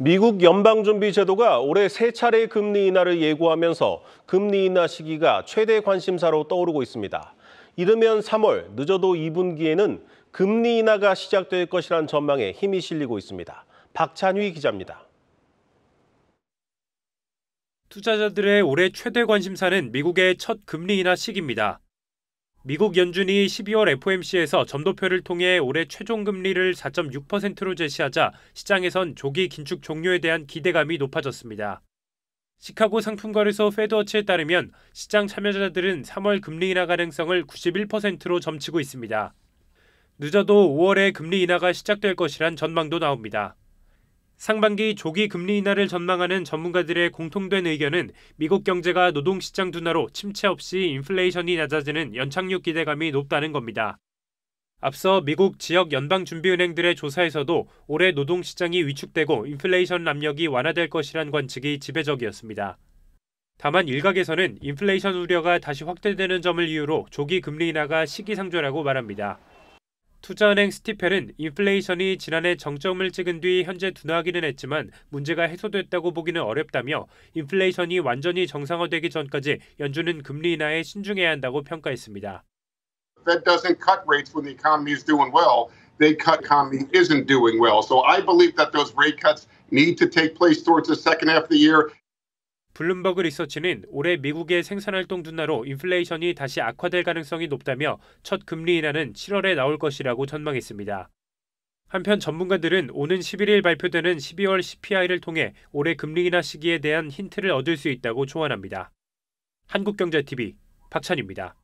미국 연방준비제도가 올해 세 차례 금리 인하를 예고하면서 금리 인하 시기가 최대 관심사로 떠오르고 있습니다. 이르면 3월, 늦어도 2분기에는 금리 인하가 시작될 것이란 전망에 힘이 실리고 있습니다. 박찬휘 기자입니다. 투자자들의 올해 최대 관심사는 미국의 첫 금리 인하 시기입니다. 미국 연준이 12월 FOMC에서 점도표를 통해 올해 최종 금리를 4.6%로 제시하자 시장에선 조기 긴축 종료에 대한 기대감이 높아졌습니다. 시카고 상품거래소 페드워치에 따르면 시장 참여자들은 3월 금리 인하 가능성을 91%로 점치고 있습니다. 늦어도 5월에 금리 인하가 시작될 것이란 전망도 나옵니다. 상반기 조기 금리 인하를 전망하는 전문가들의 공통된 의견은 미국 경제가 노동시장 둔화로 침체 없이 인플레이션이 낮아지는 연착륙 기대감이 높다는 겁니다. 앞서 미국 지역 연방준비은행들의 조사에서도 올해 노동시장이 위축되고 인플레이션 압력이 완화될 것이란 관측이 지배적이었습니다. 다만 일각에서는 인플레이션 우려가 다시 확대되는 점을 이유로 조기 금리 인하가 시기상조라고 말합니다. 투자은행 스티펠은 인플레이션이 지난해 정점을 찍은 뒤 현재 둔화하기는 했지만 문제가 해소됐다고 보기는 어렵다며 인플레이션이 완전히 정상화되기 전까지 연준은 금리 인하에 신중해야 한다고 평가했습니다. Fed doesn't cut rates when the economy is doing well. They cut economy isn't doing well. So I believe that those rate cuts need to take place towards the second half of the year 블룸버그 리서치는 올해 미국의 생산활동 둔화로 인플레이션이 다시 악화될 가능성이 높다며 첫 금리 인하는 7월에 나올 것이라고 전망했습니다. 한편 전문가들은 오는 11일 발표되는 12월 CPI를 통해 올해 금리 인하 시기에 대한 힌트를 얻을 수 있다고 조언합니다. 한국경제TV 박찬입니다.